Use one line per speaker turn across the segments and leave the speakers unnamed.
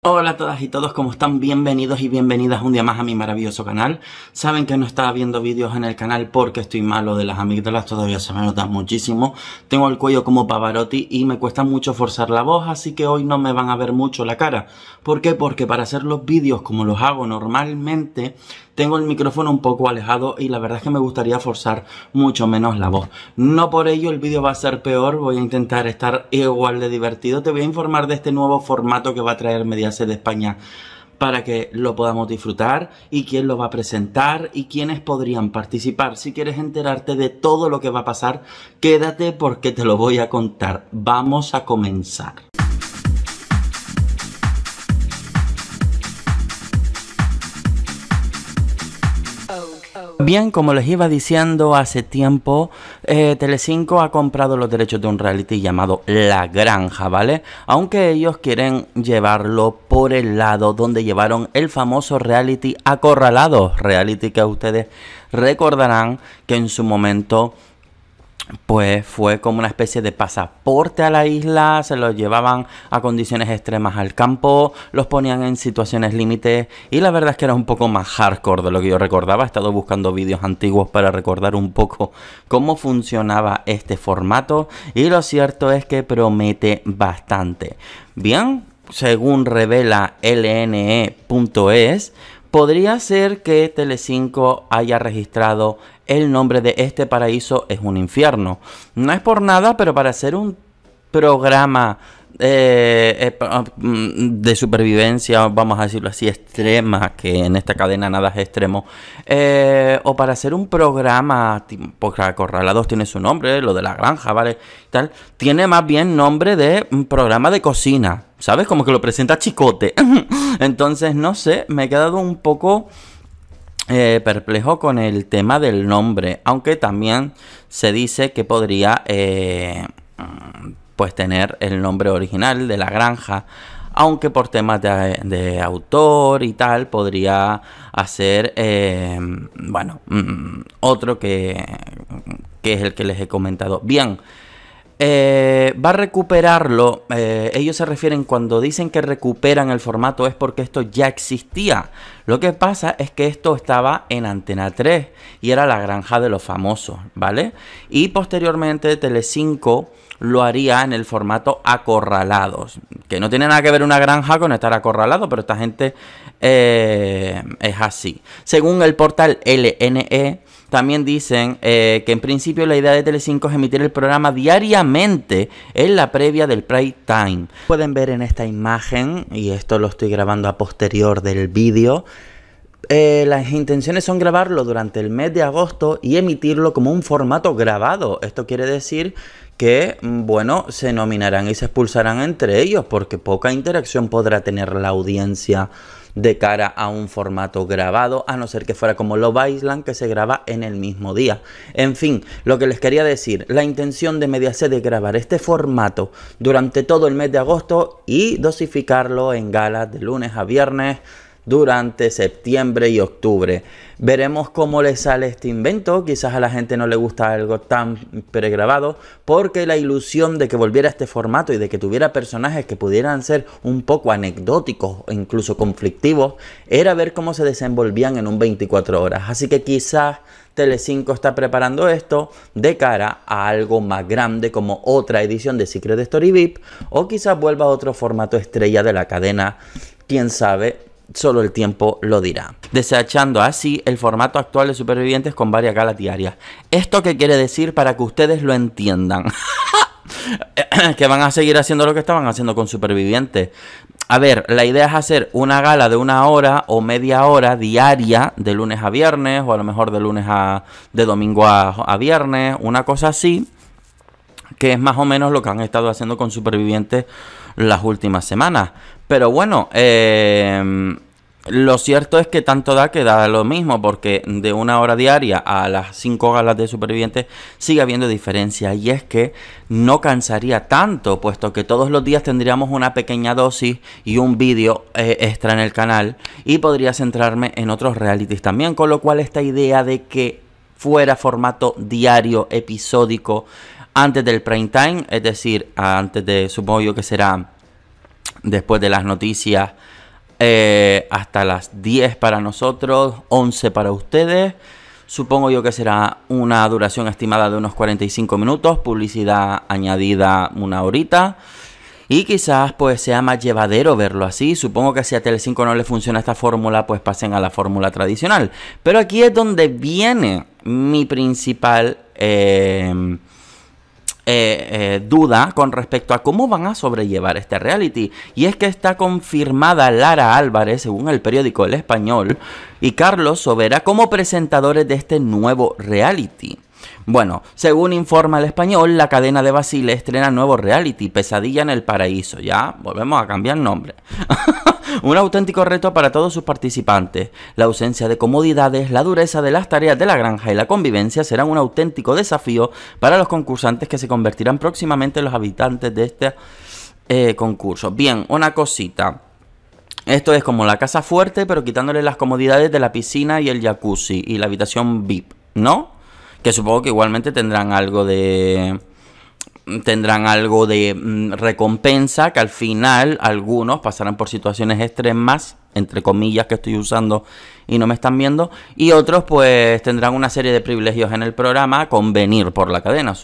Hola a todas y todos, ¿cómo están? Bienvenidos y bienvenidas un día más a mi maravilloso canal. Saben que no estaba viendo vídeos en el canal porque estoy malo de las amígdalas, todavía se me nota muchísimo. Tengo el cuello como Pavarotti y me cuesta mucho forzar la voz, así que hoy no me van a ver mucho la cara. ¿Por qué? Porque para hacer los vídeos como los hago normalmente, tengo el micrófono un poco alejado y la verdad es que me gustaría forzar mucho menos la voz. No por ello el vídeo va a ser peor, voy a intentar estar igual de divertido. Te voy a informar de este nuevo formato que va a traer Mediaset de España para que lo podamos disfrutar y quién lo va a presentar y quiénes podrían participar. Si quieres enterarte de todo lo que va a pasar, quédate porque te lo voy a contar. Vamos a comenzar. Bien, como les iba diciendo hace tiempo, eh, Telecinco ha comprado los derechos de un reality llamado La Granja, ¿vale? Aunque ellos quieren llevarlo por el lado donde llevaron el famoso reality acorralado, reality que ustedes recordarán que en su momento pues fue como una especie de pasaporte a la isla, se los llevaban a condiciones extremas al campo, los ponían en situaciones límites y la verdad es que era un poco más hardcore de lo que yo recordaba, he estado buscando vídeos antiguos para recordar un poco cómo funcionaba este formato y lo cierto es que promete bastante. Bien, según revela lne.es, Podría ser que 5 haya registrado el nombre de este paraíso es un infierno. No es por nada, pero para hacer un programa eh, eh, mm, de supervivencia, vamos a decirlo así, extrema, que en esta cadena nada es extremo, eh, o para hacer un programa, porque Acorralados tiene su nombre, lo de la granja, ¿vale? Tal, tiene más bien nombre de un programa de cocina, ¿sabes? Como que lo presenta Chicote. Entonces, no sé, me he quedado un poco... perplejo con el tema del nombre, aunque también se dice que podría pues tener el nombre original de la granja, aunque por temas de, autor y tal podría hacer, eh, bueno, mm, otro que, que es el que les he comentado. Bien. Eh, va a recuperarlo. Eh, ellos se refieren cuando dicen que recuperan el formato es porque esto ya existía. Lo que pasa es que esto estaba en Antena 3 y era la granja de los famosos, ¿vale? Y posteriormente tele 5 lo haría en el formato acorralados, que no tiene nada que ver una granja con estar acorralado, pero esta gente eh, es así. Según el portal LNE, también dicen eh, que en principio la idea de Tele5 es emitir el programa diariamente en la previa del prime time. Pueden ver en esta imagen, y esto lo estoy grabando a posterior del vídeo, eh, las intenciones son grabarlo durante el mes de agosto y emitirlo como un formato grabado. Esto quiere decir que, mm, bueno, se nominarán y se expulsarán entre ellos, porque poca interacción podrá tener la audiencia de cara a un formato grabado, a no ser que fuera como Love Island, que se graba en el mismo día. En fin, lo que les quería decir, la intención de Mediaset de grabar este formato durante todo el mes de agosto y dosificarlo en galas de lunes a viernes, durante septiembre y octubre. Veremos cómo le sale este invento. Quizás a la gente no le gusta algo tan pregrabado, porque la ilusión de que volviera este formato y de que tuviera personajes que pudieran ser un poco anecdóticos o incluso conflictivos era ver cómo se desenvolvían en un 24 horas. Así que quizás tele 5 está preparando esto de cara a algo más grande como otra edición de Secret Story VIP o quizás vuelva a otro formato estrella de la cadena. Quién sabe, Solo el tiempo lo dirá. Desechando así el formato actual de supervivientes con varias galas diarias. ¿Esto qué quiere decir para que ustedes lo entiendan? que van a seguir haciendo lo que estaban haciendo con supervivientes. A ver, la idea es hacer una gala de una hora o media hora diaria de lunes a viernes o a lo mejor de lunes a de domingo a, a viernes, una cosa así que es más o menos lo que han estado haciendo con supervivientes las últimas semanas. Pero bueno, em, lo cierto es que tanto da que da lo mismo, porque de una hora diaria a las cinco galas de supervivientes sigue habiendo diferencia. Y es que no cansaría tanto, puesto que todos los días tendríamos una pequeña dosis y un vídeo eh, extra en el canal. Y podría centrarme en otros realities también. Con lo cual, esta idea de que fuera formato diario, episódico, antes del prime time, es decir, antes de, supongo yo que será después de las noticias, eh, hasta las 10 para nosotros, 11 para ustedes. Supongo yo que será una duración estimada de unos 45 minutos, publicidad añadida una horita. Y quizás pues sea más llevadero verlo así. Supongo que si a TL5 no le funciona esta fórmula, pues pasen a la fórmula tradicional. Pero aquí es donde viene mi principal eh, eh, eh, duda con respecto a cómo van a sobrellevar este reality. Y es que está confirmada Lara Álvarez, según el periódico El Español, y Carlos Sobera como presentadores de este nuevo reality. Bueno, según informa el español, la cadena de Basile estrena nuevo reality, Pesadilla en el Paraíso. Ya, volvemos a cambiar nombre. Un auténtico reto para todos sus participantes. La ausencia de comodidades, la dureza de las tareas de la granja y la convivencia serán un auténtico desafío para los concursantes que se convertirán próximamente en los habitantes de este eh, concurso. Bien, una cosita. Esto es como la casa fuerte, pero quitándole las comodidades de la piscina y el jacuzzi y la habitación VIP, ¿no? Que supongo que igualmente tendrán algo de tendrán algo de mm, recompensa, que al final algunos pasarán por situaciones extremas entre comillas que estoy usando y no me están viendo. Y otros pues tendrán una serie de privilegios en el programa venir por la cadena,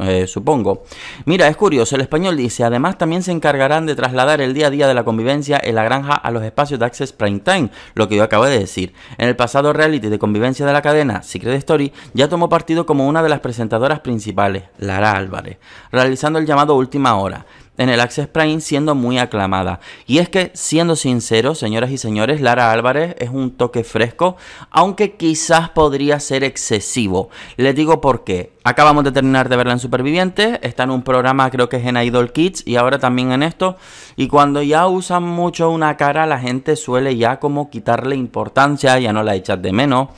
eh, supongo. Mira, es curioso, el español dice, además también se encargarán de trasladar el día a día de la convivencia en la granja a los espacios de Access Prime Time, lo que yo acabo de decir. En el pasado reality de convivencia de la cadena, Secret Story, ya tomó partido como una de las presentadoras principales, Lara Álvarez, realizando el llamado Última Hora en el Access Prime siendo muy aclamada. Y es que, siendo sincero, señoras y señores, Lara Álvarez es un toque fresco, aunque quizás podría ser excesivo. Les digo por qué. Acabamos de terminar de verla en Superviviente está en un programa creo que es en Idol Kids y ahora también en esto. Y cuando ya usan mucho una cara, la gente suele ya como quitarle importancia, ya no la echas de menos.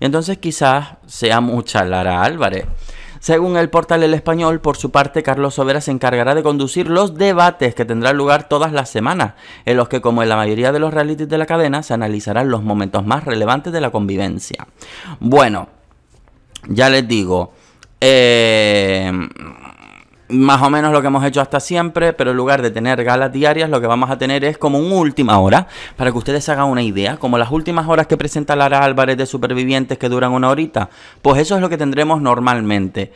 entonces quizás sea mucha Lara Álvarez. Según el portal El Español, por su parte, Carlos Sobera se encargará de conducir los debates que tendrán lugar todas las semanas, en los que, como en la mayoría de los realities de la cadena, se analizarán los momentos más relevantes de la convivencia. Bueno, ya les digo, eh más o menos lo que hemos hecho hasta siempre, pero en lugar de tener galas diarias, lo que vamos a tener es como una última hora, para que ustedes se hagan una idea, como las últimas horas que presenta Lara Álvarez de Supervivientes que duran una horita, pues eso es lo que tendremos normalmente.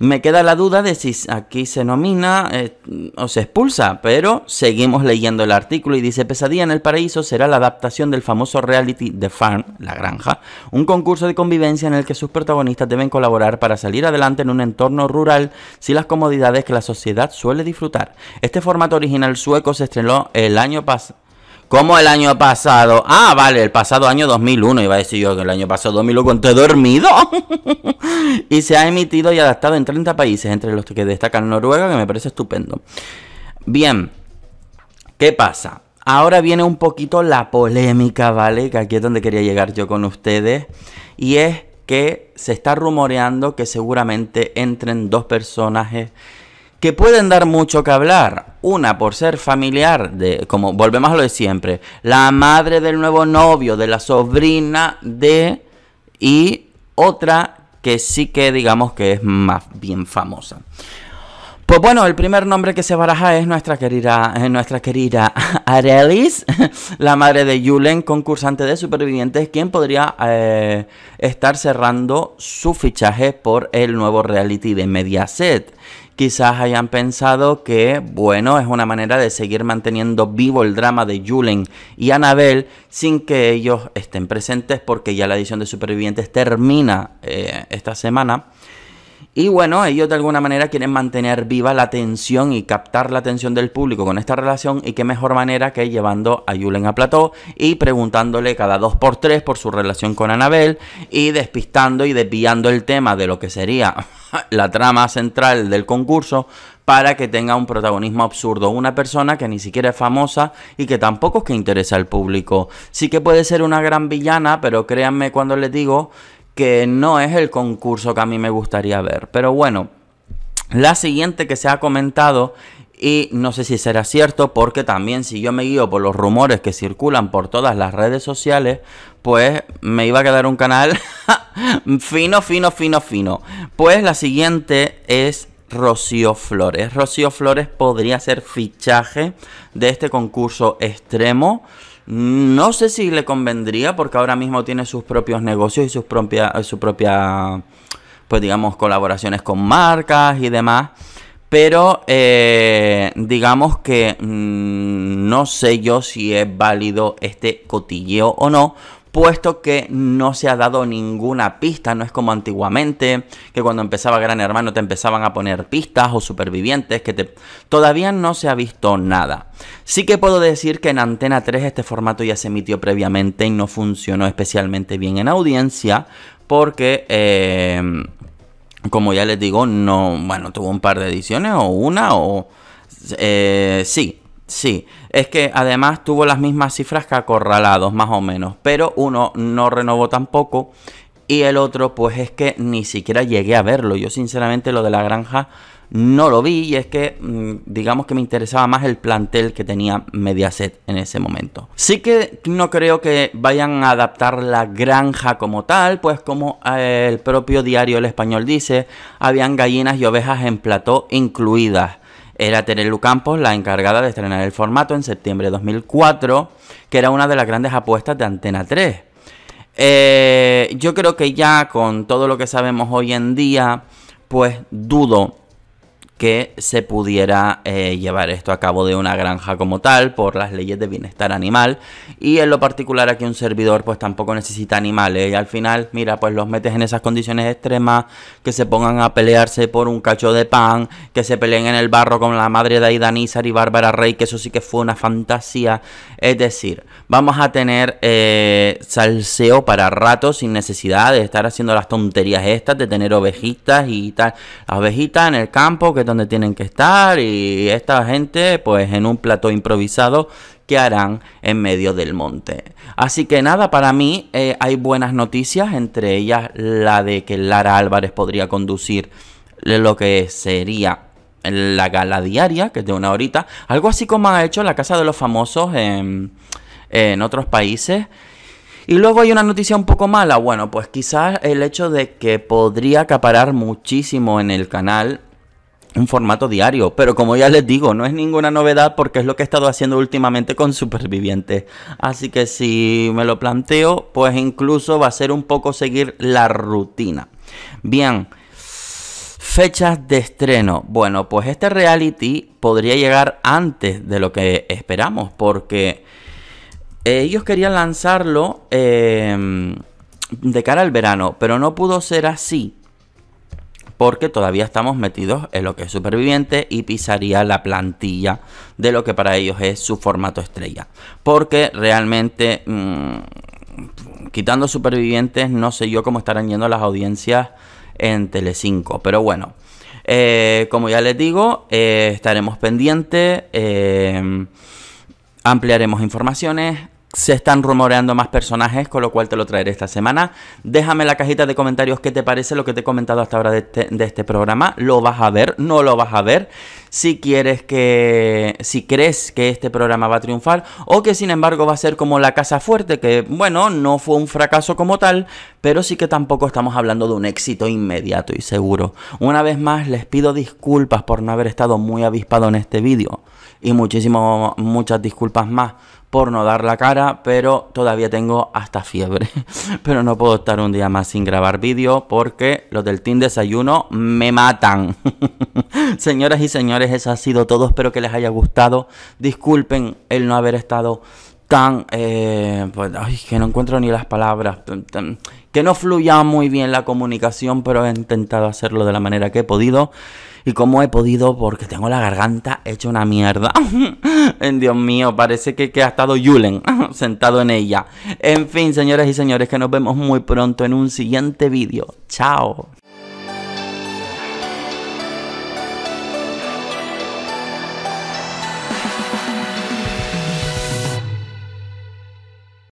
Me queda la duda de si aquí se nomina eh, o se expulsa, pero seguimos leyendo el artículo y dice Pesadilla en el Paraíso será la adaptación del famoso reality The Farm, La Granja, un concurso de convivencia en el que sus protagonistas deben colaborar para salir adelante en un entorno rural sin las comodidades que la sociedad suele disfrutar. Este formato original sueco se estrenó el año pasado como el año pasado. Ah, vale, el pasado año 2001. Iba a decir yo que el año pasado 2001 cuando dormido. y se ha emitido y adaptado en 30 países, entre los que destacan Noruega, que me parece estupendo. Bien, ¿qué pasa? Ahora viene un poquito la polémica, ¿vale? Que aquí es donde quería llegar yo con ustedes. Y es que se está rumoreando que seguramente entren dos personajes que pueden dar mucho que hablar. Una por ser familiar de, como volvemos a lo de siempre, la madre del nuevo novio, de la sobrina de, y otra que sí que digamos que es más bien famosa. Pues bueno, el primer nombre que se baraja es nuestra querida, eh, nuestra querida Arelis, la madre de Yulen, concursante de supervivientes, quien podría eh, estar cerrando su fichaje por el nuevo reality de Mediaset. Quizás hayan pensado que, bueno, es una manera de seguir manteniendo vivo el drama de Julen y Anabel sin que ellos estén presentes porque ya la edición de Supervivientes termina eh, esta semana. Y bueno, ellos de alguna manera quieren mantener viva la atención y captar la atención del público con esta relación y qué mejor manera que llevando a Yulen a plató y preguntándole cada dos por tres por su relación con Anabel y despistando y desviando el tema de lo que sería la trama central del concurso para que tenga un protagonismo absurdo. Una persona que ni siquiera es famosa y que tampoco es que interesa al público. Sí que puede ser una gran villana, pero créanme cuando les digo que no es el concurso que a mí me gustaría ver. Pero bueno, la siguiente que se ha comentado y no sé si será cierto porque también si yo me guío por los rumores que circulan por todas las redes sociales, pues me iba a quedar un canal fino, fino, fino, fino. Pues la siguiente es Rocío Flores. Rocío Flores podría ser fichaje de este concurso extremo. No sé si le convendría porque ahora mismo tiene sus propios negocios y sus propias su propia, pues digamos, colaboraciones con marcas y demás. Pero eh, digamos que mm, no sé yo si es válido este cotilleo o no, puesto que no se ha dado ninguna pista, no es como antiguamente, que cuando empezaba Gran Hermano te empezaban a poner pistas o supervivientes, que todavía no se ha visto nada. Sí que puedo decir que en Antena 3 este formato ya se emitió previamente y no funcionó especialmente bien en audiencia, porque... Eh, como ya les digo, no, bueno, tuvo un par de ediciones o una o... Eh, sí, Sí, es que además tuvo las mismas cifras que acorralados, más o menos, pero uno no renovó tampoco y el otro pues es que ni siquiera llegué a verlo. Yo sinceramente lo de la granja no lo vi y es que mm, digamos que me interesaba más el plantel que tenía Mediaset en ese momento. Sí que no creo que vayan a adaptar la granja como tal, pues como eh, el propio diario El Español dice, habían gallinas y ovejas en plató incluidas. Era Terelu Campos la encargada de estrenar el formato en septiembre de 2004, que era una de las grandes apuestas de Antena 3. Eh, yo creo que ya con todo lo que sabemos hoy en día, pues dudo que se pudiera eh, llevar esto a cabo de una granja como tal por las leyes de bienestar animal y en lo particular aquí un servidor pues tampoco necesita animales y al final mira pues los metes en esas condiciones extremas que se pongan a pelearse por un cacho de pan que se peleen en el barro con la madre de Aida Nizar y Bárbara Rey que eso sí que fue una fantasía es decir vamos a tener eh, salseo para rato sin necesidad de estar haciendo las tonterías estas de tener ovejitas y tal las ovejitas en el campo que donde tienen que estar y esta gente pues en un plato improvisado que harán en medio del monte. Así que nada, para mí eh, hay buenas noticias, entre ellas la de que Lara Álvarez podría conducir lo que sería la gala diaria, que es de una horita, algo así como ha hecho la Casa de los Famosos en, en otros países. Y luego hay una noticia un poco mala. Bueno, pues quizás el hecho de que podría acaparar muchísimo en el canal un formato diario. Pero como ya les digo, no es ninguna novedad porque es lo que he estado haciendo últimamente con supervivientes. Así que si me lo planteo, pues incluso va a ser un poco seguir la rutina. Bien. Fechas de estreno. Bueno, pues este reality podría llegar antes de lo que esperamos, porque ellos querían lanzarlo em, de cara al verano, pero no pudo ser así porque todavía estamos metidos en lo que es superviviente y pisaría la plantilla de lo que para ellos es su formato estrella. Porque realmente, mm, quitando supervivientes, no sé yo cómo estarán yendo las audiencias en Telecinco, pero bueno. Eh, como ya les digo, eh, estaremos pendientes, eh, ampliaremos informaciones, se están rumoreando más personajes, con lo cual te lo traeré esta semana. Déjame en la cajita de comentarios qué te parece lo que te he comentado hasta ahora de este, de este, programa. ¿Lo vas a ver? ¿No lo vas a ver? Si quieres que. Si crees que este programa va a triunfar. O que sin embargo va a ser como la casa fuerte. Que bueno, no fue un fracaso como tal. Pero sí que tampoco estamos hablando de un éxito inmediato y seguro. Una vez más, les pido disculpas por no haber estado muy avispado en este vídeo. Y muchísimas muchas disculpas más por no dar la cara, pero todavía tengo hasta fiebre. pero no puedo estar un día más sin grabar vídeo porque los del Team Desayuno me matan. Señoras y señores, eso ha sido todo. Espero que les haya gustado. Disculpen el no haber estado tan... Eh, pues, ay, que no encuentro ni las palabras. Que no fluya muy bien la comunicación, pero he intentado hacerlo de la manera que he podido y cómo he podido porque tengo la garganta hecha una mierda. Dios mío, parece que, ha estado Yulen sentado en ella. En fin, señores y señores, que nos vemos muy pronto en un siguiente vídeo. Chao.